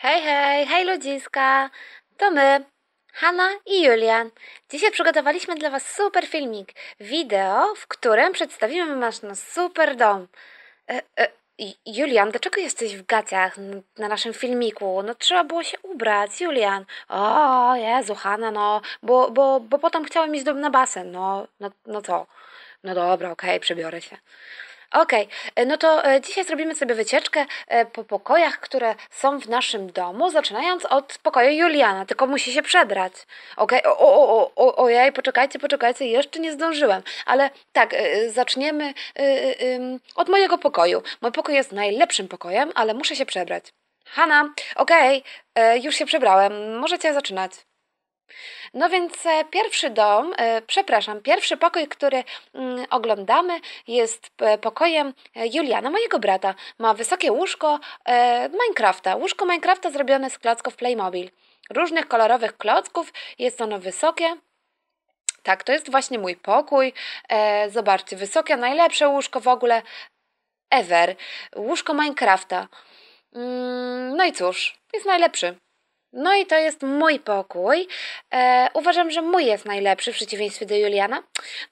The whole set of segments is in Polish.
Hej, hej, hej ludziska! To my, Hanna i Julian. Dzisiaj przygotowaliśmy dla Was super filmik, wideo, w którym przedstawimy nasz no, super dom. E, e, Julian, dlaczego jesteś w gaciach na naszym filmiku? No trzeba było się ubrać, Julian. O, Jezu, Hanna, no, bo, bo, bo potem chciałem iść do, na basen, no, no, no co? No dobra, okej, okay, przebiorę się. Okej, okay. E, no to e, dzisiaj zrobimy sobie wycieczkę e, po pokojach, które są w naszym domu, zaczynając od pokoju Juliana, tylko musi się przebrać. Okej, okay. o, o, o, o, ojej, poczekajcie, poczekajcie, jeszcze nie zdążyłem, ale tak, zaczniemy od mojego pokoju. Mój pokój jest najlepszym pokojem, ale muszę się przebrać. Hanna, okej, okay. już się przebrałem, możecie zaczynać. No więc e, pierwszy dom, e, przepraszam, pierwszy pokój, który mm, oglądamy, jest e, pokojem Juliana, mojego brata. Ma wysokie łóżko Minecrafta. Łóżko Minecrafta zrobione z klocków Playmobil. Różnych kolorowych klocków, jest ono wysokie, tak, to jest właśnie mój pokój. zobaczcie, wysokie, najlepsze łóżko w ogóle ever. Łóżko Minecrafta. Mm, no i cóż, jest najlepszy. No i to jest mój pokój. E, uważam, że mój jest najlepszy w przeciwieństwie do Juliana.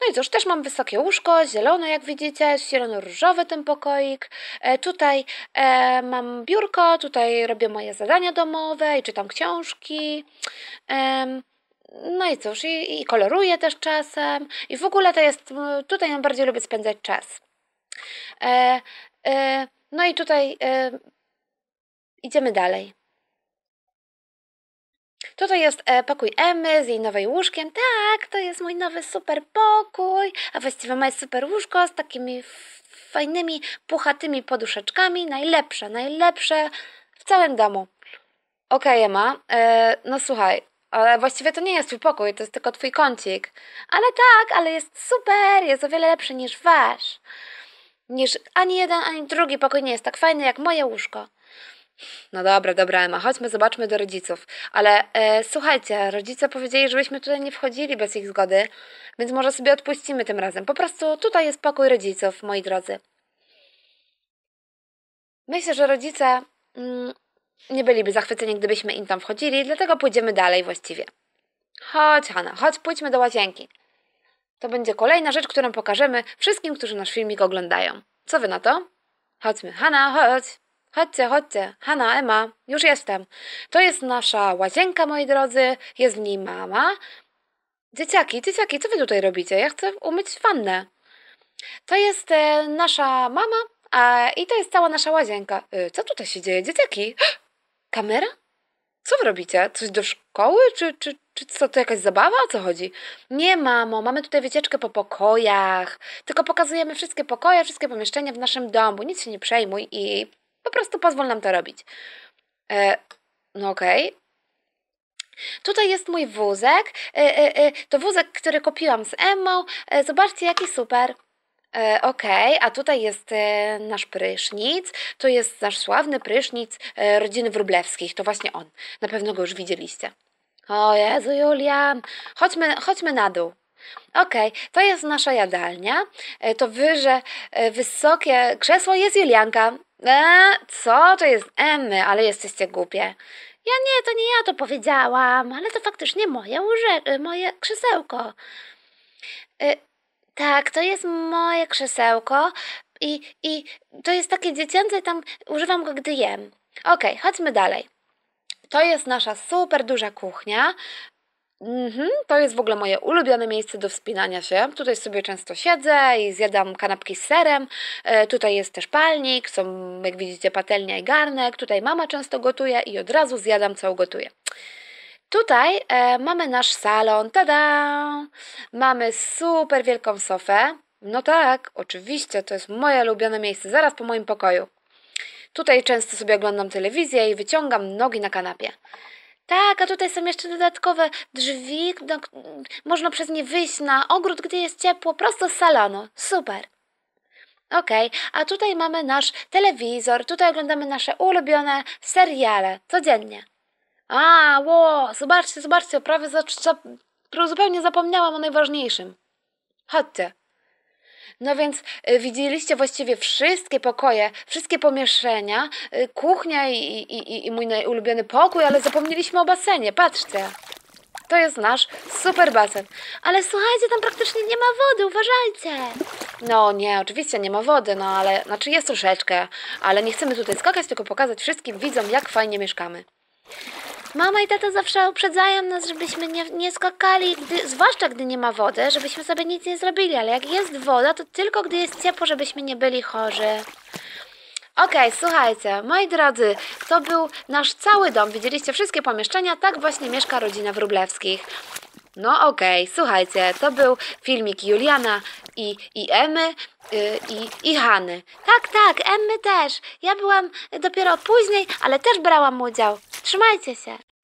No i cóż, też mam wysokie łóżko, zielone jak widzicie, zielono-różowy ten pokoik. E, tutaj e, mam biurko, tutaj robię moje zadania domowe i czytam książki. no i cóż, i, i koloruję też czasem. I w ogóle to jest, tutaj najbardziej lubię spędzać czas. E, e, no i tutaj e, idziemy dalej. Co to jest e, pokój Emy z jej nowej łóżkiem? Tak, to jest mój nowy super pokój, a właściwie ma super łóżko z takimi fajnymi, puchatymi poduszeczkami. Najlepsze, najlepsze w całym domu. Okej, okay, Emma, e, no słuchaj, ale właściwie to nie jest twój pokój, to jest tylko twój kącik. Ale tak, ale jest super, jest o wiele lepszy niż wasz. Niż ani jeden, ani drugi pokój nie jest tak fajny jak moje łóżko. No dobra, dobra, Emma, chodźmy, zobaczmy do rodziców. Ale e, słuchajcie, rodzice powiedzieli, żebyśmy tutaj nie wchodzili bez ich zgody, więc może sobie odpuścimy tym razem. Po prostu tutaj jest pokój rodziców, moi drodzy. Myślę, że rodzice mm, nie byliby zachwyceni, gdybyśmy im tam wchodzili, dlatego pójdziemy dalej właściwie. Chodź, Hanna, chodź, pójdźmy do łazienki. To będzie kolejna rzecz, którą pokażemy wszystkim, którzy nasz filmik oglądają. Co wy na to? Chodźmy, Hanna, chodź. Chodźcie, chodźcie. Hanna, Emma, już jestem. To jest nasza łazienka, moi drodzy. Jest w niej mama. Dzieciaki, dzieciaki, co wy tutaj robicie? Ja chcę umyć wannę. To jest e, nasza mama a, i to jest cała nasza łazienka. E, co tutaj się dzieje? Dzieciaki? Kamera? Co wy robicie? Coś do szkoły? Czy, czy, czy co, to jakaś zabawa? O co chodzi? Nie, mamo, mamy tutaj wycieczkę po pokojach. Tylko pokazujemy wszystkie pokoje, wszystkie pomieszczenia w naszym domu. Nic się nie przejmuj i po prostu pozwól nam to robić. E, no okej. Okay. Tutaj jest mój wózek. E, e, e to wózek, który kopiłam z Emmą. E, zobaczcie, jaki super. E, OK, a tutaj jest nasz prysznic. To jest nasz sławny prysznic rodziny Wróblewskich. To właśnie on. Na pewno go już widzieliście. O Jezu, Julian. Chodźmy, chodźmy na dół. OK, to jest nasza jadalnia. E, to wyże, e, wysokie krzesło jest Julianka. Eee, co? To jest Emmy, ale jesteście głupie. Ja nie, to nie ja to powiedziałam, ale to faktycznie moje, łże, e, moje krzesełko. tak, to jest moje krzesełko i, i to jest takie dziecięce, tam używam go, gdy jem. OK, chodźmy dalej. To jest nasza super duża kuchnia. Mhm, to jest w ogóle moje ulubione miejsce do wspinania się. Tutaj sobie często siedzę i zjadam kanapki z serem. E, tutaj jest też palnik, są jak widzicie patelnia i garnek. Tutaj mama często gotuje i od razu zjadam co ugotuje Tutaj e, mamy nasz salon. Tada! Mamy super wielką sofę. No tak, oczywiście, to jest moje ulubione miejsce, zaraz po moim pokoju. Tutaj często sobie oglądam telewizję i wyciągam nogi na kanapie. Tak, a tutaj są jeszcze dodatkowe drzwi, można przez nie wyjść na ogród, gdzie jest ciepło, prosto z salonu. Super. Okej, okay, a tutaj mamy nasz telewizor, tutaj oglądamy nasze ulubione seriale codziennie. A, ło, zobaczcie, zobaczcie, prawie za, za, zupełnie zapomniałam o najważniejszym. Chodźcie. No więc y, widzieliście właściwie wszystkie pokoje, wszystkie pomieszczenia, y, kuchnia i, i, i mój najulubiony pokój, ale zapomnieliśmy o basenie. Patrzcie. To jest nasz super basen. Ale słuchajcie, tam praktycznie nie ma wody, uważajcie. No nie, oczywiście nie ma wody, no ale, znaczy jest troszeczkę, ale nie chcemy tutaj skakać, tylko pokazać wszystkim widzom, jak fajnie mieszkamy. Mama i tata zawsze uprzedzają nas, żebyśmy nie, nie skakali, gdy, zwłaszcza gdy nie ma wody, żebyśmy sobie nic nie zrobili, ale jak jest woda, to tylko gdy jest ciepło, żebyśmy nie byli chorzy. Okej, okay, słuchajcie, moi drodzy, to był nasz cały dom. Widzieliście wszystkie pomieszczenia? Tak właśnie mieszka rodzina Wróblewskich. No okej, okay. słuchajcie, to był filmik Juliana i, i Emy y, i, i Hany. Tak, tak, Emmy też. Ja byłam dopiero później, ale też brałam udział. Trzymajcie się.